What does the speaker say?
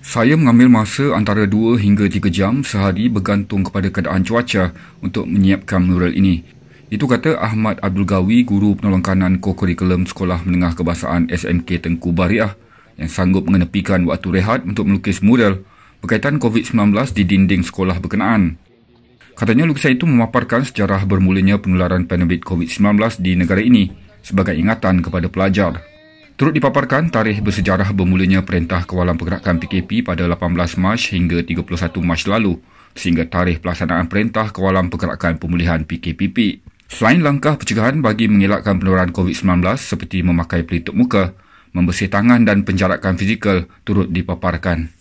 Saya mengambil masa antara 2 hingga 3 jam sehari bergantung kepada keadaan cuaca untuk menyiapkan mural ini. Itu kata Ahmad Abdul Gawi, guru penolong kanan kokurikulum Sekolah Menengah Kebasaan SMK Tengku Bariah yang sanggup mengenepikan waktu rehat untuk melukis mural berkaitan COVID-19 di dinding sekolah berkenaan. Katanya lukisan itu memaparkan sejarah bermulanya penularan pandemik COVID-19 di negara ini sebagai ingatan kepada pelajar. Turut dipaparkan tarikh bersejarah bermulanya Perintah Kawalan Pergerakan PKP pada 18 Mac hingga 31 Mac lalu sehingga tarikh pelaksanaan Perintah Kawalan Pergerakan Pemulihan PKPP. Selain langkah pencegahan bagi mengelakkan penularan COVID-19 seperti memakai pelitup muka, membersih tangan dan penjarakan fizikal turut dipaparkan.